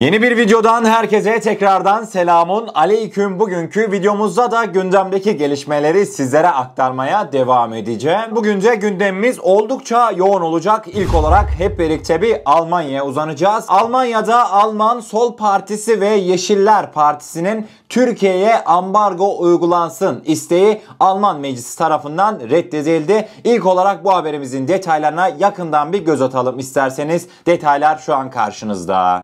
Yeni bir videodan herkese tekrardan selamun aleyküm. Bugünkü videomuzda da gündemdeki gelişmeleri sizlere aktarmaya devam edeceğim. Bugün de gündemimiz oldukça yoğun olacak. İlk olarak hep birlikte bir Almanya'ya uzanacağız. Almanya'da Alman Sol Partisi ve Yeşiller Partisi'nin Türkiye'ye ambargo uygulansın isteği Alman meclisi tarafından reddedildi. İlk olarak bu haberimizin detaylarına yakından bir göz atalım isterseniz. Detaylar şu an karşınızda.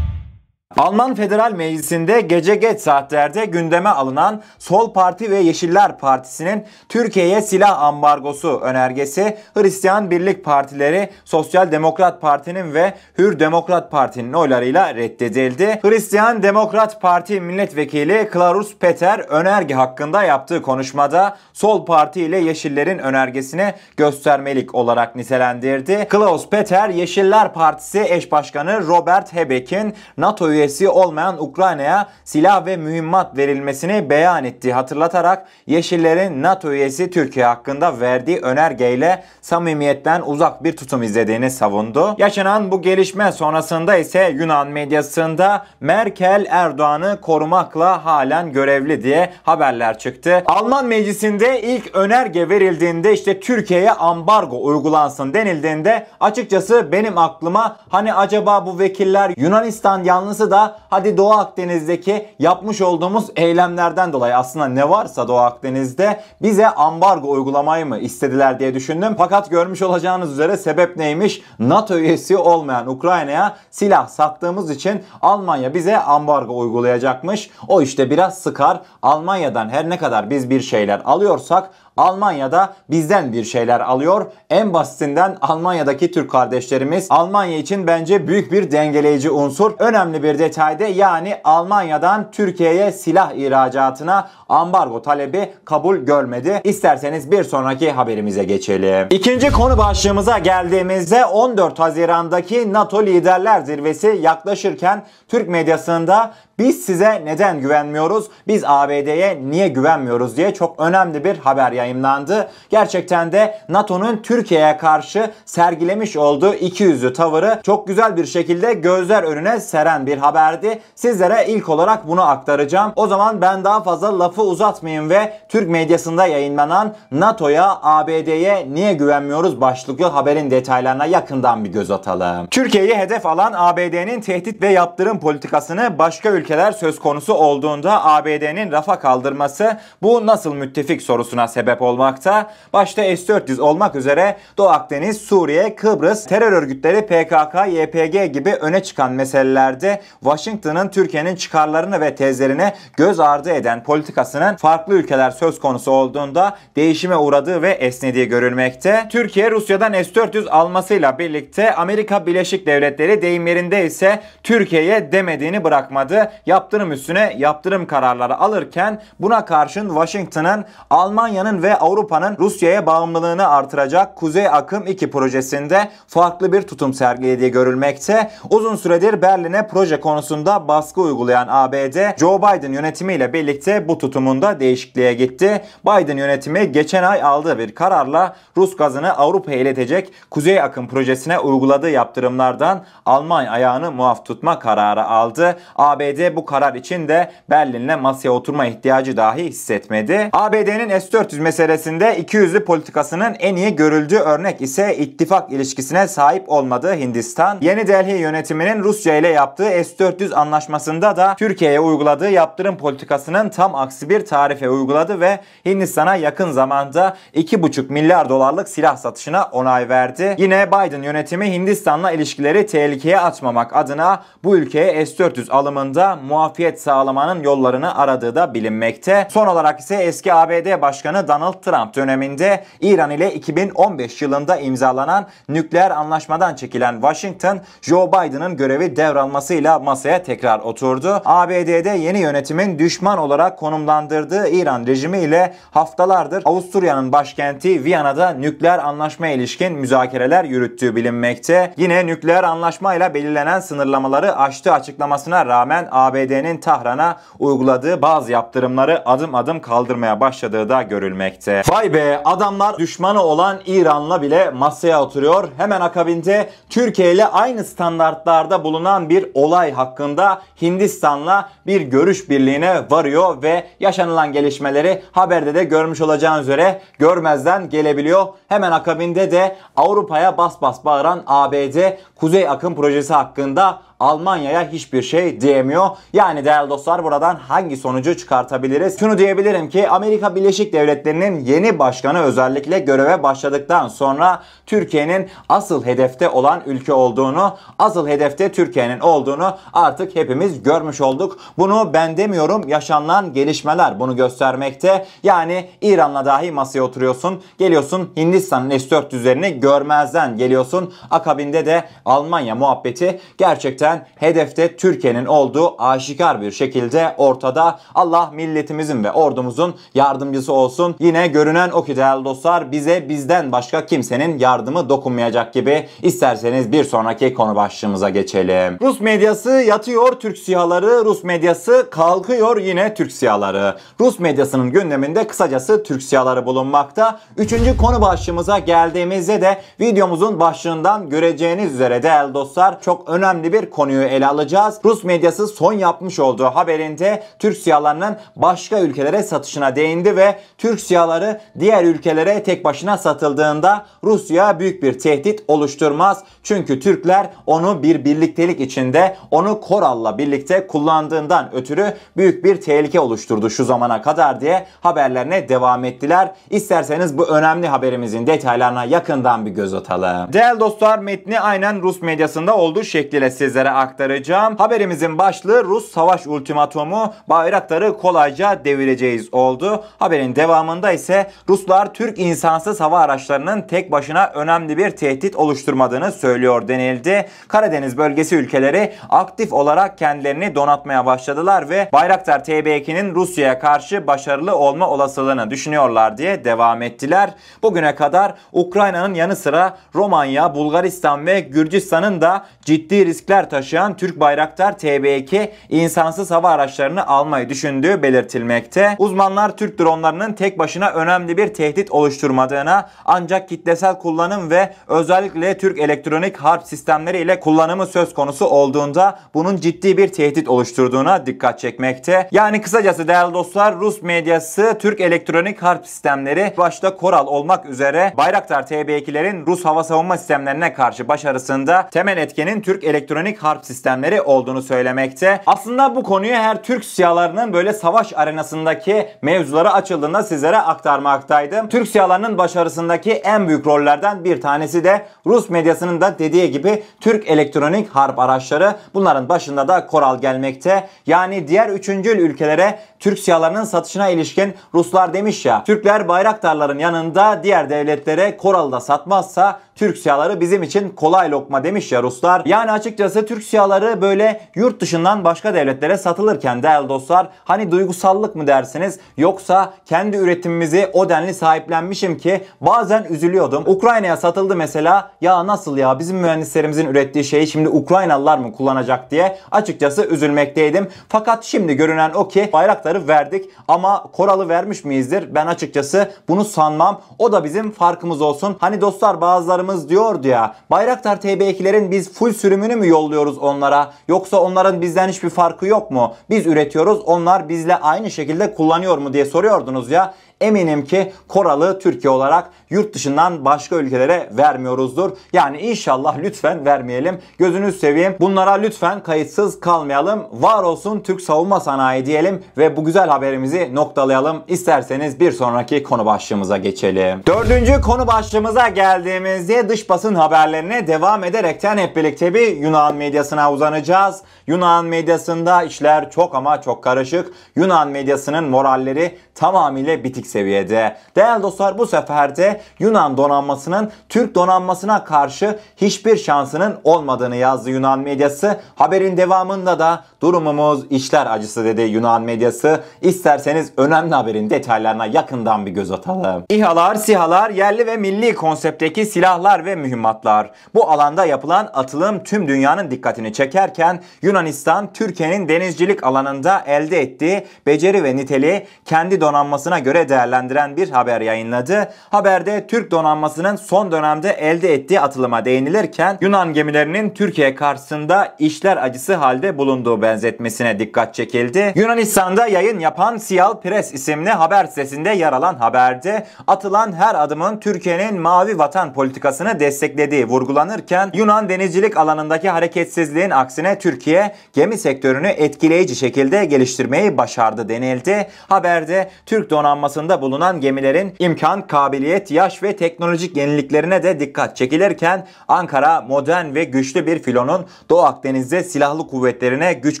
Alman Federal Meclisi'nde gece geç saatlerde gündeme alınan Sol Parti ve Yeşiller Partisi'nin Türkiye'ye silah ambargosu önergesi Hristiyan Birlik Partileri, Sosyal Demokrat Parti'nin ve Hür Demokrat Parti'nin oylarıyla reddedildi. Hristiyan Demokrat Parti milletvekili Klarus Peter önerge hakkında yaptığı konuşmada Sol Parti ile Yeşillerin önergesini göstermelik olarak nitelendirdi. Klaus Peter, Yeşiller Partisi eş başkanı Robert Habeck'in NATO'yu üyesi olmayan Ukrayna'ya silah ve mühimmat verilmesini beyan ettiği hatırlatarak Yeşillerin NATO üyesi Türkiye hakkında verdiği önergeyle samimiyetten uzak bir tutum izlediğini savundu. Yaşanan bu gelişme sonrasında ise Yunan medyasında Merkel Erdoğan'ı korumakla halen görevli diye haberler çıktı. Alman meclisinde ilk önerge verildiğinde işte Türkiye'ye ambargo uygulansın denildiğinde açıkçası benim aklıma hani acaba bu vekiller Yunanistan yanlısı da hadi Doğu Akdeniz'deki yapmış olduğumuz eylemlerden dolayı aslında ne varsa Doğu Akdeniz'de bize ambargo uygulamayı mı istediler diye düşündüm. Fakat görmüş olacağınız üzere sebep neymiş? NATO üyesi olmayan Ukrayna'ya silah sattığımız için Almanya bize ambargo uygulayacakmış. O işte biraz sıkar. Almanya'dan her ne kadar biz bir şeyler alıyorsak Almanya'da bizden bir şeyler alıyor. En basitinden Almanya'daki Türk kardeşlerimiz Almanya için bence büyük bir dengeleyici unsur. Önemli bir detayda yani Almanya'dan Türkiye'ye silah ihracatına ambargo talebi kabul görmedi. İsterseniz bir sonraki haberimize geçelim. İkinci konu başlığımıza geldiğimizde 14 Haziran'daki NATO Liderler Zirvesi yaklaşırken Türk medyasında biz size neden güvenmiyoruz? Biz ABD'ye niye güvenmiyoruz diye çok önemli bir haber yayımlandı. Gerçekten de NATO'nun Türkiye'ye karşı sergilemiş olduğu iki yüzlü tavırı çok güzel bir şekilde gözler önüne seren bir haberdi. Sizlere ilk olarak bunu aktaracağım. O zaman ben daha fazla lafı uzatmayayım ve Türk medyasında yayınlanan NATO'ya ABD'ye niye güvenmiyoruz başlıklı haberin detaylarına yakından bir göz atalım. Türkiye'yi hedef alan ABD'nin tehdit ve yaptırım politikasını başka ülke ülkeler söz konusu olduğunda ABD'nin rafa kaldırması bu nasıl müttefik sorusuna sebep olmakta. Başta S-400 olmak üzere Doğu Akdeniz, Suriye, Kıbrıs, terör örgütleri PKK, YPG gibi öne çıkan meselelerde Washington'ın Türkiye'nin çıkarlarını ve tezlerine göz ardı eden politikasının farklı ülkeler söz konusu olduğunda değişime uğradığı ve esnediği görülmekte. Türkiye Rusya'dan S-400 almasıyla birlikte Amerika Birleşik Devletleri deyim yerinde ise Türkiye'ye demediğini bırakmadı yaptırım üstüne yaptırım kararları alırken buna karşın Washington'ın Almanya'nın ve Avrupa'nın Rusya'ya bağımlılığını artıracak Kuzey Akım 2 projesinde farklı bir tutum sergilediği görülmekte. Uzun süredir Berlin'e proje konusunda baskı uygulayan ABD, Joe Biden yönetimiyle birlikte bu tutumunda değişikliğe gitti. Biden yönetimi geçen ay aldığı bir kararla Rus gazını Avrupa'ya iletecek Kuzey Akım projesine uyguladığı yaptırımlardan Almanya ayağını muaf tutma kararı aldı. ABD Gazze bu karar için de Berlin'le masaya oturma ihtiyacı dahi hissetmedi. ABD'nin S-400 meselesinde ikiyüzlü politikasının en iyi görüldüğü örnek ise ittifak ilişkisine sahip olmadığı Hindistan. Yeni Delhi yönetiminin Rusya ile yaptığı S-400 anlaşmasında da Türkiye'ye uyguladığı yaptırım politikasının tam aksi bir tarife uyguladı ve Hindistan'a yakın zamanda 2,5 milyar dolarlık silah satışına onay verdi. Yine Biden yönetimi Hindistan'la ilişkileri tehlikeye atmamak adına bu ülkeye S-400 alımında muafiyet sağlamanın yollarını aradığı da bilinmekte. Son olarak ise eski ABD Başkanı Donald Trump döneminde İran ile 2015 yılında imzalanan nükleer anlaşmadan çekilen Washington, Joe Biden'ın görevi devralmasıyla masaya tekrar oturdu. ABD'de yeni yönetimin düşman olarak konumlandırdığı İran rejimi ile haftalardır Avusturya'nın başkenti Viyana'da nükleer anlaşma ilişkin müzakereler yürüttüğü bilinmekte. Yine nükleer anlaşmayla belirlenen sınırlamaları aştı açıklamasına rağmen ABD'nin Tahran'a uyguladığı bazı yaptırımları adım adım kaldırmaya başladığı da görülmekte. Vay be adamlar düşmanı olan İran'la bile masaya oturuyor. Hemen akabinde Türkiye ile aynı standartlarda bulunan bir olay hakkında Hindistan'la bir görüş birliğine varıyor ve yaşanılan gelişmeleri haberde de görmüş olacağınız üzere görmezden gelebiliyor. Hemen akabinde de Avrupa'ya bas bas bağıran ABD Kuzey Akım projesi hakkında Almanya'ya hiçbir şey diyemiyor. Yani değerli dostlar buradan hangi sonucu çıkartabiliriz? Şunu diyebilirim ki Amerika Birleşik Devletleri'nin yeni başkanı özellikle göreve başladıktan sonra Türkiye'nin asıl hedefte olan ülke olduğunu, asıl hedefte Türkiye'nin olduğunu artık hepimiz görmüş olduk. Bunu ben demiyorum yaşanan gelişmeler bunu göstermekte. Yani İran'la dahi masaya oturuyorsun. Geliyorsun Hindistan'ın S-400'lerini görmezden geliyorsun. Akabinde de Almanya muhabbeti gerçekten gerçekten hedefte Türkiye'nin olduğu aşikar bir şekilde ortada. Allah milletimizin ve ordumuzun yardımcısı olsun. Yine görünen o ki değerli dostlar bize bizden başka kimsenin yardımı dokunmayacak gibi. İsterseniz bir sonraki konu başlığımıza geçelim. Rus medyası yatıyor Türk siyaları, Rus medyası kalkıyor yine Türk siyaları. Rus medyasının gündeminde kısacası Türk siyaları bulunmakta. Üçüncü konu başlığımıza geldiğimizde de videomuzun başlığından göreceğiniz üzere değerli dostlar çok önemli bir konu konuyu ele alacağız. Rus medyası son yapmış olduğu haberinde Türk siyahlarının başka ülkelere satışına değindi ve Türk siyahları diğer ülkelere tek başına satıldığında Rusya büyük bir tehdit oluşturmaz. Çünkü Türkler onu bir birliktelik içinde onu Koral'la birlikte kullandığından ötürü büyük bir tehlike oluşturdu şu zamana kadar diye haberlerine devam ettiler. İsterseniz bu önemli haberimizin detaylarına yakından bir göz atalım. Değerli dostlar metni aynen Rus medyasında olduğu şekliyle size sizlere aktaracağım. Haberimizin başlığı Rus savaş ultimatomu bayrakları kolayca devireceğiz oldu. Haberin devamında ise Ruslar Türk insansız hava araçlarının tek başına önemli bir tehdit oluşturmadığını söylüyor denildi. Karadeniz bölgesi ülkeleri aktif olarak kendilerini donatmaya başladılar ve Bayraktar TB2'nin Rusya'ya karşı başarılı olma olasılığını düşünüyorlar diye devam ettiler. Bugüne kadar Ukrayna'nın yanı sıra Romanya, Bulgaristan ve Gürcistan'ın da ciddi riskler taşıyan Türk Bayraktar TB2 insansız hava araçlarını almayı düşündüğü belirtilmekte. Uzmanlar Türk dronlarının tek başına önemli bir tehdit oluşturmadığına ancak kitlesel kullanım ve özellikle Türk elektronik harp sistemleri ile kullanımı söz konusu olduğunda bunun ciddi bir tehdit oluşturduğuna dikkat çekmekte. Yani kısacası değerli dostlar Rus medyası Türk elektronik harp sistemleri başta Koral olmak üzere Bayraktar TB2'lerin Rus hava savunma sistemlerine karşı başarısında temel etkenin Türk elektronik harp sistemleri olduğunu söylemekte. Aslında bu konuyu her Türk siyalarının böyle savaş arenasındaki mevzulara açıldığında sizlere aktarmaktaydım. Türk siyalarının başarısındaki en büyük rollerden bir tanesi de Rus medyasının da dediği gibi Türk elektronik harp araçları. Bunların başında da Koral gelmekte. Yani diğer üçüncül ülkelere Türk siyalarının satışına ilişkin Ruslar demiş ya Türkler bayraktarların yanında diğer devletlere koral da satmazsa Türk siyahları bizim için kolay lokma demiş ya Ruslar. Yani açıkçası Türk siyahları böyle yurt dışından başka devletlere satılırken değerli dostlar hani duygusallık mı dersiniz yoksa kendi üretimimizi o denli sahiplenmişim ki bazen üzülüyordum. Ukrayna'ya satıldı mesela ya nasıl ya bizim mühendislerimizin ürettiği şeyi şimdi Ukraynalılar mı kullanacak diye açıkçası üzülmekteydim. Fakat şimdi görünen o ki bayrakları verdik ama Koral'ı vermiş miyizdir? Ben açıkçası bunu sanmam. O da bizim farkımız olsun. Hani dostlar bazıları hocalarımız diyordu ya Bayraktar TB2'lerin biz full sürümünü mü yolluyoruz onlara yoksa onların bizden hiçbir farkı yok mu? Biz üretiyoruz onlar bizle aynı şekilde kullanıyor mu diye soruyordunuz ya eminim ki Koral'ı Türkiye olarak yurt dışından başka ülkelere vermiyoruzdur. Yani inşallah lütfen vermeyelim. Gözünüz seveyim. Bunlara lütfen kayıtsız kalmayalım. Var olsun Türk savunma sanayi diyelim ve bu güzel haberimizi noktalayalım. İsterseniz bir sonraki konu başlığımıza geçelim. Dördüncü konu başlığımıza geldiğimizde dış basın haberlerine devam ederekten hep birlikte bir Yunan medyasına uzanacağız. Yunan medyasında işler çok ama çok karışık. Yunan medyasının moralleri tamamıyla bitik seviyede. Değerli dostlar bu sefer de Yunan donanmasının Türk donanmasına karşı hiçbir şansının olmadığını yazdı Yunan medyası. Haberin devamında da durumumuz işler acısı dedi Yunan medyası. İsterseniz önemli haberin detaylarına yakından bir göz atalım. İHA'lar, SİHA'lar, yerli ve milli konseptteki silahlar ve mühimmatlar. Bu alanda yapılan atılım tüm dünyanın dikkatini çekerken Yunanistan, Türkiye'nin denizcilik alanında elde ettiği beceri ve niteliği kendi donanmasına göre de değerlendiren bir haber yayınladı. Haberde Türk donanmasının son dönemde elde ettiği atılıma değinilirken Yunan gemilerinin Türkiye karşısında işler acısı halde bulunduğu benzetmesine dikkat çekildi. Yunanistan'da yayın yapan Siyal Press isimli haber sitesinde yer alan haberde atılan her adımın Türkiye'nin mavi vatan politikasını desteklediği vurgulanırken Yunan denizcilik alanındaki hareketsizliğin aksine Türkiye gemi sektörünü etkileyici şekilde geliştirmeyi başardı denildi. Haberde Türk donanmasında kıyıda bulunan gemilerin imkan, kabiliyet, yaş ve teknolojik yeniliklerine de dikkat çekilirken Ankara modern ve güçlü bir filonun Doğu Akdeniz'de silahlı kuvvetlerine güç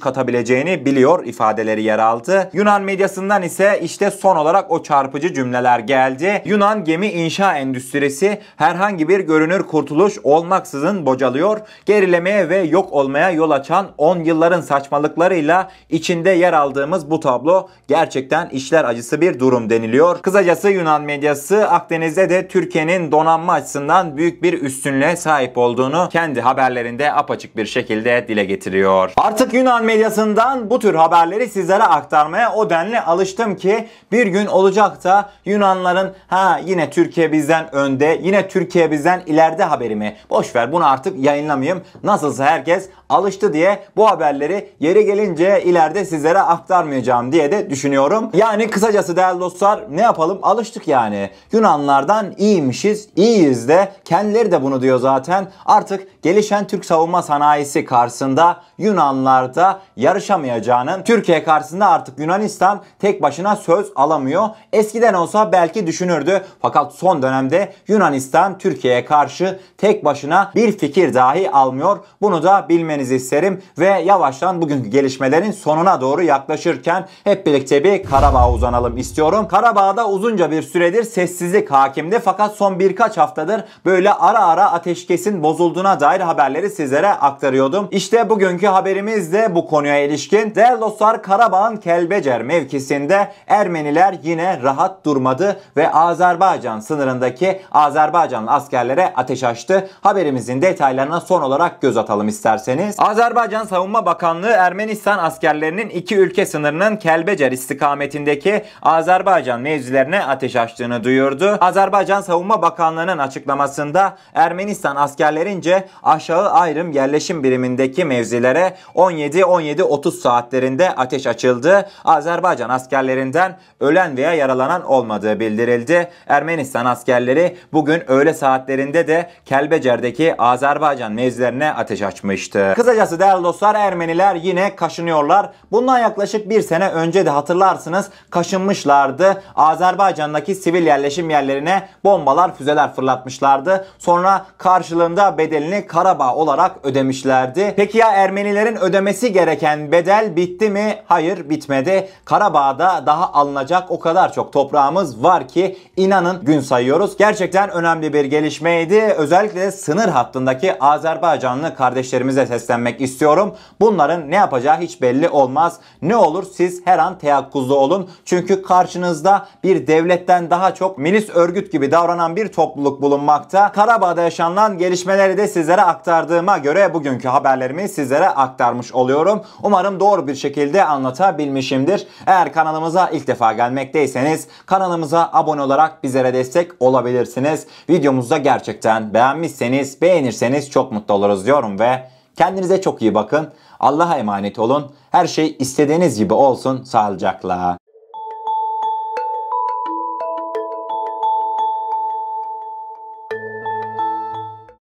katabileceğini biliyor ifadeleri yer aldı. Yunan medyasından ise işte son olarak o çarpıcı cümleler geldi. Yunan gemi inşa endüstrisi herhangi bir görünür kurtuluş olmaksızın bocalıyor. Gerilemeye ve yok olmaya yol açan 10 yılların saçmalıklarıyla içinde yer aldığımız bu tablo gerçekten işler acısı bir durum deniliyor görülebiliyor. Kısacası Yunan medyası Akdeniz'de de Türkiye'nin donanma açısından büyük bir üstünlüğe sahip olduğunu kendi haberlerinde apaçık bir şekilde dile getiriyor. Artık Yunan medyasından bu tür haberleri sizlere aktarmaya o denli alıştım ki bir gün olacak da Yunanların ha yine Türkiye bizden önde, yine Türkiye bizden ileride haberimi boş ver bunu artık yayınlamayayım. Nasılsa herkes alıştı diye bu haberleri yeri gelince ileride sizlere aktarmayacağım diye de düşünüyorum. Yani kısacası değerli dostlar ne yapalım alıştık yani. Yunanlardan iyiymişiz, iyiyiz de kendileri de bunu diyor zaten. Artık gelişen Türk savunma sanayisi karşısında Yunanlarda yarışamayacağının Türkiye karşısında artık Yunanistan tek başına söz alamıyor. Eskiden olsa belki düşünürdü fakat son dönemde Yunanistan Türkiye'ye karşı tek başına bir fikir dahi almıyor. Bunu da bilmeniz dinlemenizi isterim ve yavaştan bugünkü gelişmelerin sonuna doğru yaklaşırken hep birlikte bir Karabağ'a uzanalım istiyorum. Karabağ'da uzunca bir süredir sessizlik hakimdi fakat son birkaç haftadır böyle ara ara ateşkesin bozulduğuna dair haberleri sizlere aktarıyordum. İşte bugünkü haberimiz de bu konuya ilişkin. Değerli dostlar Karabağ'ın Kelbecer mevkisinde Ermeniler yine rahat durmadı ve Azerbaycan sınırındaki Azerbaycanlı askerlere ateş açtı. Haberimizin detaylarına son olarak göz atalım isterseniz edeceğiz. Azerbaycan Savunma Bakanlığı Ermenistan askerlerinin iki ülke sınırının Kelbecer istikametindeki Azerbaycan mevzilerine ateş açtığını duyurdu. Azerbaycan Savunma Bakanlığı'nın açıklamasında Ermenistan askerlerince aşağı ayrım yerleşim birimindeki mevzilere 17-17-30 saatlerinde ateş açıldı. Azerbaycan askerlerinden ölen veya yaralanan olmadığı bildirildi. Ermenistan askerleri bugün öğle saatlerinde de Kelbecer'deki Azerbaycan mevzilerine ateş açmıştı. Kısacası değerli dostlar Ermeniler yine kaşınıyorlar. Bundan yaklaşık bir sene önce de hatırlarsınız kaşınmışlardı. Azerbaycan'daki sivil yerleşim yerlerine bombalar, füzeler fırlatmışlardı. Sonra karşılığında bedelini Karabağ olarak ödemişlerdi. Peki ya Ermenilerin ödemesi gereken bedel bitti mi? Hayır bitmedi. Karabağ'da daha alınacak o kadar çok toprağımız var ki inanın gün sayıyoruz. Gerçekten önemli bir gelişmeydi. Özellikle sınır hattındaki Azerbaycanlı kardeşlerimize ses seslenmek istiyorum. Bunların ne yapacağı hiç belli olmaz. Ne olur siz her an teyakkuzlu olun. Çünkü karşınızda bir devletten daha çok milis örgüt gibi davranan bir topluluk bulunmakta. Karabağ'da yaşanan gelişmeleri de sizlere aktardığıma göre bugünkü haberlerimi sizlere aktarmış oluyorum. Umarım doğru bir şekilde anlatabilmişimdir. Eğer kanalımıza ilk defa gelmekteyseniz kanalımıza abone olarak bizlere destek olabilirsiniz. Videomuzda gerçekten beğenmişseniz beğenirseniz çok mutlu oluruz diyorum ve Kendinize çok iyi bakın. Allah'a emanet olun. Her şey istediğiniz gibi olsun sağlıcakla.